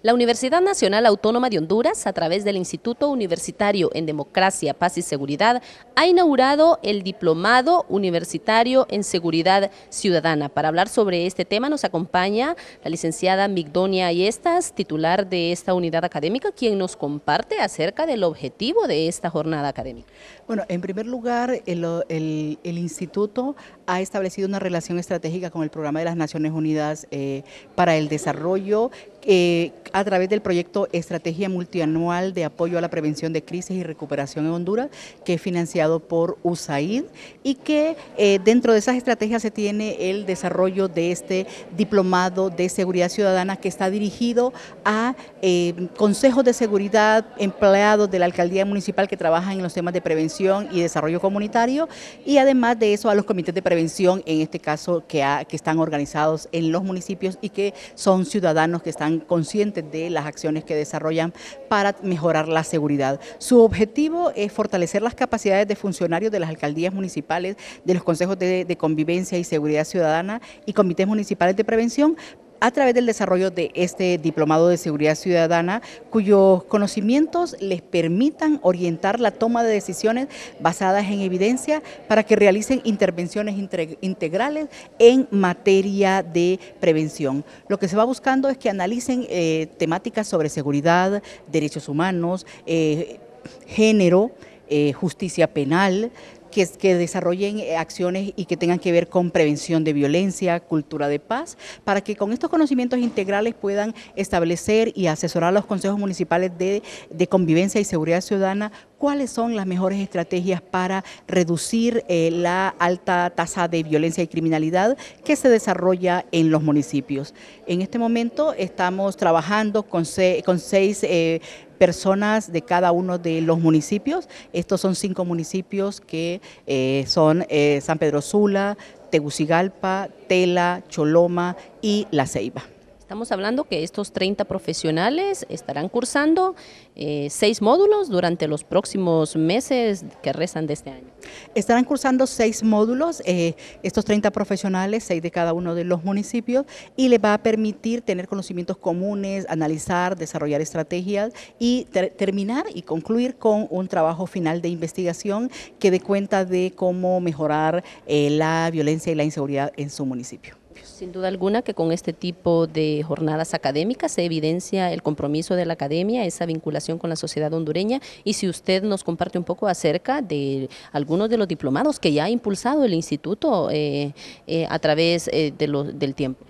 La Universidad Nacional Autónoma de Honduras, a través del Instituto Universitario en Democracia, Paz y Seguridad, ha inaugurado el Diplomado Universitario en Seguridad Ciudadana. Para hablar sobre este tema nos acompaña la licenciada Migdonia Ayestas, titular de esta unidad académica, quien nos comparte acerca del objetivo de esta jornada académica. Bueno, en primer lugar, el, Instituto ha establecido una relación estratégica con el Programa de las Naciones Unidas eh, para el Desarrollo, eh, a través del proyecto Estrategia Multianual de Apoyo a la Prevención de Crisis y Recuperación en Honduras, que es financiado por USAID y que eh, dentro de esas estrategias se tiene el desarrollo de este diplomado de seguridad ciudadana que está dirigido a eh, consejos de seguridad, empleados de la alcaldía municipal que trabajan en los temas de prevención y desarrollo comunitario y además de eso a los comités de prevención, en este caso que están organizados en los municipios y que son ciudadanos que están conscientes de las acciones que desarrollan para mejorar la seguridad. Su objetivo es fortalecer las capacidades de funcionarios de las alcaldías municipales, de los consejos de convivencia y seguridad ciudadana y comités municipales de prevención a través del desarrollo de este diplomado de seguridad ciudadana, cuyos conocimientos les permitan orientar la toma de decisiones basadas en evidencia para que realicen intervenciones integrales en materia de prevención. Lo que se va buscando es que analicen eh, temáticas sobre seguridad, derechos humanos, eh, género, eh, justicia penal, que, desarrollen eh, acciones y que tengan que ver con prevención de violencia, cultura de paz, para que con estos conocimientos integrales puedan establecer y asesorar a los consejos municipales de, convivencia y seguridad ciudadana cuáles son las mejores estrategias para reducir eh, la alta tasa de violencia y criminalidad que se desarrolla en los municipios. En este momento estamos trabajando con, seis eh, personas de cada uno de los municipios. Estos son cinco municipios que eh, son eh, San Pedro Sula, Tegucigalpa, Tela, Choloma y La Ceiba. Estamos hablando que estos 30 profesionales estarán cursando eh, seis módulos durante los próximos meses que rezan de este año. Estarán cursando seis módulos, eh, estos 30 profesionales, seis de cada uno de los municipios, y les va a permitir tener conocimientos comunes, analizar, desarrollar estrategias y terminar y concluir con un trabajo final de investigación que dé cuenta de cómo mejorar eh, la violencia y la inseguridad en su municipio. Sin duda alguna que con este tipo de jornadas académicas se evidencia el compromiso de la academia, esa vinculación con la sociedad hondureña y si usted nos comparte un poco acerca de algunos de los diplomados que ya ha impulsado el instituto eh, eh, a través eh, del tiempo.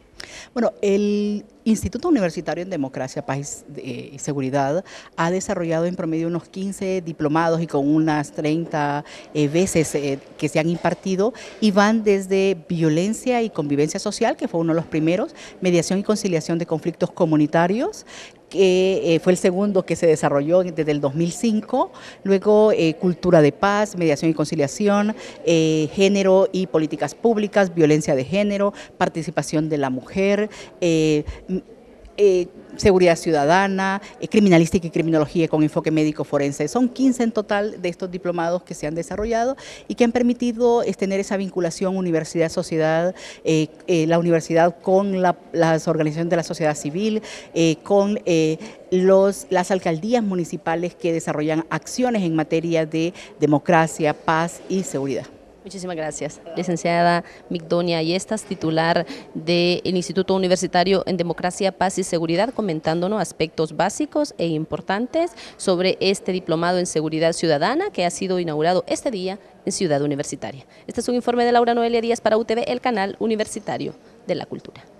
Bueno, el Instituto Universitario en Democracia, Paz y eh, Seguridad ha desarrollado en promedio unos 15 diplomados y con unas 30 eh, veces eh, que se han impartido y van desde violencia y convivencia social, que fue uno de los primeros, mediación y conciliación de conflictos comunitarios, que eh, fue el segundo que se desarrolló desde el 2005, luego eh, Cultura de Paz, Mediación y Conciliación, eh, Género y Políticas Públicas, Violencia de Género, Participación de la Mujer, eh, seguridad ciudadana, eh, criminalística y criminología con enfoque médico forense. Son 15 en total de estos diplomados que se han desarrollado y que han permitido tener esa vinculación universidad-sociedad, eh, la universidad con las organizaciones de la sociedad civil, con las alcaldías municipales que desarrollan acciones en materia de democracia, paz y seguridad. Muchísimas gracias. Licenciada Migdonia Ayestas, titular del Instituto Universitario en Democracia, Paz y Seguridad, comentándonos aspectos básicos e importantes sobre este diplomado en Seguridad Ciudadana que ha sido inaugurado este día en Ciudad Universitaria. Este es un informe de Laura Noelia Díaz para UTV, el canal universitario de la cultura.